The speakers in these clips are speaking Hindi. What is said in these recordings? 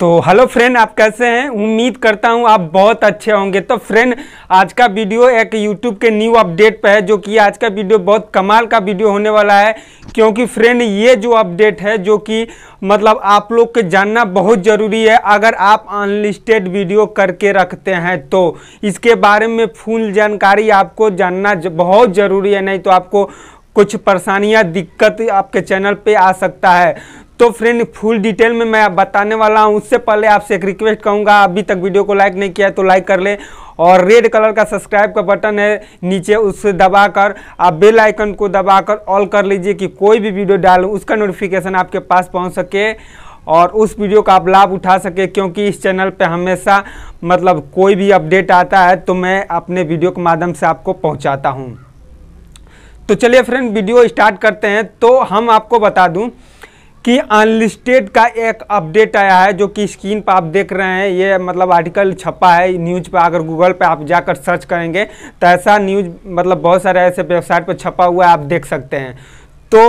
तो हेलो फ्रेंड आप कैसे हैं उम्मीद करता हूं आप बहुत अच्छे होंगे तो फ्रेंड आज का वीडियो एक यूट्यूब के न्यू अपडेट पर है जो कि आज का वीडियो बहुत कमाल का वीडियो होने वाला है क्योंकि फ्रेंड ये जो अपडेट है जो कि मतलब आप लोग के जानना बहुत ज़रूरी है अगर आप अनलिस्टेड वीडियो करके रखते हैं तो इसके बारे में फुल जानकारी आपको जानना बहुत ज़रूरी है नहीं तो आपको कुछ परेशानियां दिक्कत आपके चैनल पे आ सकता है तो फ्रेंड फुल डिटेल में मैं बताने वाला हूँ उससे पहले आपसे एक रिक्वेस्ट कहूँगा अभी तक वीडियो को लाइक नहीं किया है तो लाइक कर ले और रेड कलर का सब्सक्राइब का बटन है नीचे दबा दबाकर आप बेल आइकन को दबाकर ऑल कर लीजिए कि कोई भी वीडियो डालूँ उसका नोटिफिकेशन आपके पास पहुँच सके और उस वीडियो का आप लाभ उठा सके क्योंकि इस चैनल पे हमेशा मतलब कोई भी अपडेट आता है तो मैं अपने वीडियो के माध्यम से आपको पहुंचाता हूं तो चलिए फ्रेंड वीडियो स्टार्ट करते हैं तो हम आपको बता दूं कि अनलिस्टेड का एक अपडेट आया है जो कि स्क्रीन पर आप देख रहे हैं ये मतलब आर्टिकल छपा है न्यूज़ पर अगर गूगल पर आप जाकर सर्च करेंगे तो ऐसा न्यूज मतलब बहुत सारे ऐसे वेबसाइट पर छपा हुआ है आप देख सकते हैं तो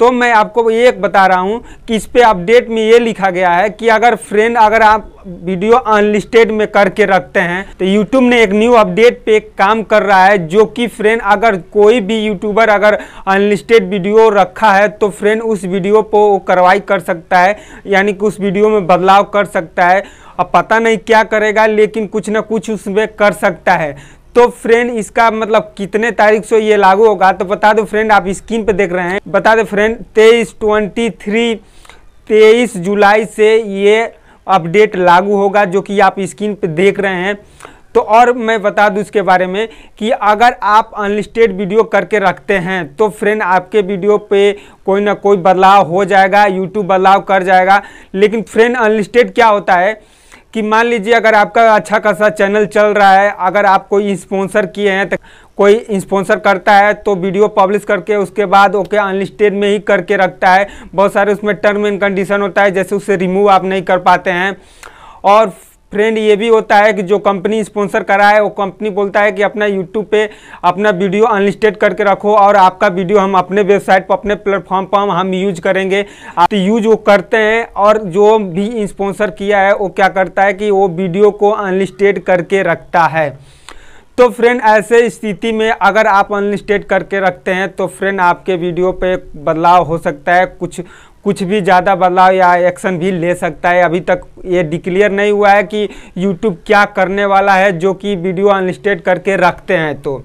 तो मैं आपको ये एक बता रहा हूँ कि इस पर अपडेट में ये लिखा गया है कि अगर फ्रेंड अगर आप वीडियो अनलिस्टेड में करके रखते हैं तो यूट्यूब ने एक न्यू अपडेट पे काम कर रहा है जो कि फ्रेंड अगर कोई भी यूट्यूबर अगर अनलिस्टेड वीडियो रखा है तो फ्रेंड उस वीडियो पर कार्रवाई कर सकता है यानी कि उस वीडियो में बदलाव कर सकता है अब पता नहीं क्या करेगा लेकिन कुछ ना कुछ उसमें कर सकता है तो फ्रेंड इसका मतलब कितने तारीख से ये लागू होगा तो बता दो फ्रेंड आप स्क्रीन पे देख रहे हैं बता दो फ्रेंड तेईस ट्वेंटी थ्री तेईस जुलाई से ये अपडेट लागू होगा जो कि आप स्क्रीन पे देख रहे हैं तो और मैं बता दूं इसके बारे में कि अगर आप अनलिस्टेड वीडियो करके रखते हैं तो फ्रेंड आपके वीडियो पे कोई ना कोई बदलाव हो जाएगा यूट्यूब बदलाव कर जाएगा लेकिन फ्रेंड अनलिस्टेड क्या होता है कि मान लीजिए अगर आपका अच्छा खासा चैनल चल रहा है अगर आप कोई स्पॉन्सर किए हैं तो कोई स्पॉन्सर करता है तो वीडियो पब्लिश करके उसके बाद ओके अनलिस्टेड में ही करके रखता है बहुत सारे उसमें टर्म एंड कंडीशन होता है जैसे उसे रिमूव आप नहीं कर पाते हैं और फ्रेंड ये भी होता है कि जो कंपनी स्पॉन्सर करा है वो कंपनी बोलता है कि अपना यूट्यूब पे अपना वीडियो अनलिस्टेड करके रखो और आपका वीडियो हम अपने वेबसाइट पर अपने प्लेटफॉर्म पर हम यूज करेंगे तो यूज वो करते हैं और जो भी स्पॉन्सर किया है वो क्या करता है कि वो वीडियो को अनलिस्टेड करके रखता है तो फ्रेंड ऐसे स्थिति में अगर आप अनलिस्टेड करके रखते हैं तो फ्रेंड आपके वीडियो पे बदलाव हो सकता है कुछ कुछ भी ज़्यादा बदलाव या एक्शन भी ले सकता है अभी तक ये डिक्लेयर नहीं हुआ है कि यूट्यूब क्या करने वाला है जो कि वीडियो अनलिस्टेड करके रखते हैं तो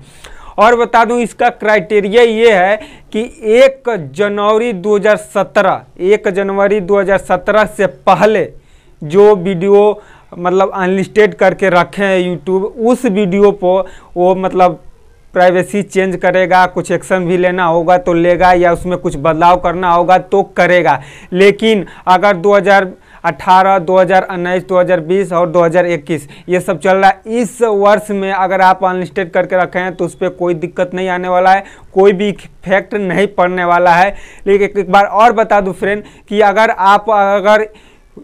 और बता दूं इसका क्राइटेरिया ये है कि एक जनवरी 2017 एक जनवरी 2017 से पहले जो वीडियो मतलब अनलिस्टेड करके रखे हैं यूट्यूब उस वीडियो को वो मतलब प्राइवेसी चेंज करेगा कुछ एक्शन भी लेना होगा तो लेगा या उसमें कुछ बदलाव करना होगा तो करेगा लेकिन अगर 2018, 2019, 2020 और 2021 ये सब चल रहा है इस वर्ष में अगर आप अनलिस्टेड करके रखे हैं तो उस पर कोई दिक्कत नहीं आने वाला है कोई भी इफेक्ट नहीं पड़ने वाला है लेकिन एक बार और बता दूँ फ्रेंड कि अगर आप अगर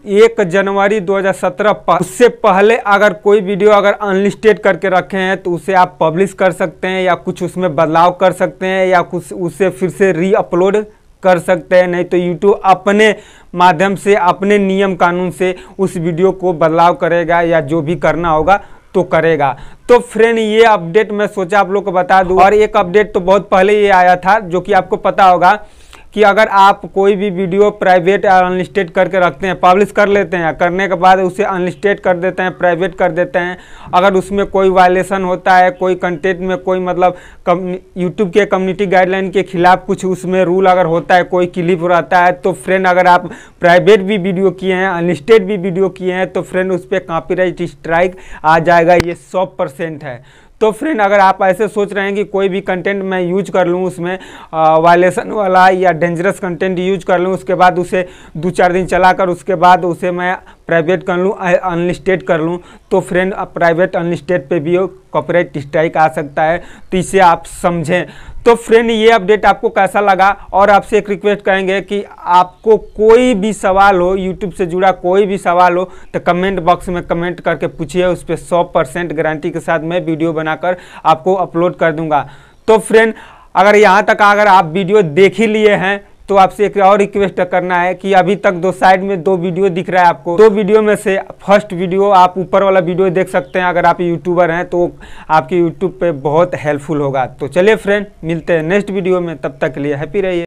एक जनवरी 2017 पर उससे पहले अगर कोई वीडियो अगर अनलिस्टेड करके रखे हैं तो उसे आप पब्लिश कर सकते हैं या कुछ उसमें बदलाव कर सकते हैं या कुछ उसे फिर से री अपलोड कर सकते हैं नहीं तो यूट्यूब अपने माध्यम से अपने नियम कानून से उस वीडियो को बदलाव करेगा या जो भी करना होगा तो करेगा तो फ्रेंड ये अपडेट मैं सोचा आप लोग को बता दूँ और एक अपडेट तो बहुत पहले ये आया था जो कि आपको पता होगा कि अगर आप कोई भी वीडियो प्राइवेट या अनलिस्टेड करके रखते हैं पब्लिश कर लेते हैं करने के बाद उसे अनलिस्टेड कर देते हैं प्राइवेट कर देते हैं अगर उसमें कोई वायलेशन होता है कोई कंटेंट में कोई मतलब यूट्यूब के कम्युनिटी गाइडलाइन के खिलाफ कुछ उसमें रूल अगर होता है कोई क्लिप रहता है तो फ्रेंड अगर आप प्राइवेट भी वीडियो किए हैं अनलिस्टेड भी वीडियो किए हैं तो फ्रेंड उस पर कापी स्ट्राइक आ जाएगा ये सौ परसेंट है तो फ्रेंड अगर आप ऐसे सोच रहे हैं कि कोई भी कंटेंट मैं यूज कर लूँ उसमें वायलेशन वाला या डेंजरस कंटेंट यूज कर लूँ उसके बाद उसे दो चार दिन चला कर उसके बाद उसे मैं प्राइवेट कर लूँ अनलिस्टेड कर लूँ तो फ्रेंड प्राइवेट अनलिस्टेड पे भी कॉपरेट स्ट्राइक आ सकता है तो इसे आप समझें तो फ्रेंड ये अपडेट आपको कैसा लगा और आपसे एक रिक्वेस्ट करेंगे कि आपको कोई भी सवाल हो यूट्यूब से जुड़ा कोई भी सवाल हो तो कमेंट बॉक्स में कमेंट करके पूछिए उस पर सौ परसेंट गारंटी के साथ मैं वीडियो बनाकर आपको अपलोड कर दूंगा तो फ्रेंड अगर यहाँ तक अगर आप वीडियो देख ही लिए हैं तो आपसे एक और रिक्वेस्ट करना है कि अभी तक दो साइड में दो वीडियो दिख रहा है आपको दो वीडियो में से फर्स्ट वीडियो आप ऊपर वाला वीडियो देख सकते हैं अगर आप यूट्यूबर हैं तो आपके यूट्यूब पे बहुत हेल्पफुल होगा तो चलिए फ्रेंड मिलते हैं नेक्स्ट वीडियो में तब तक के लिए हैप्पी रहिए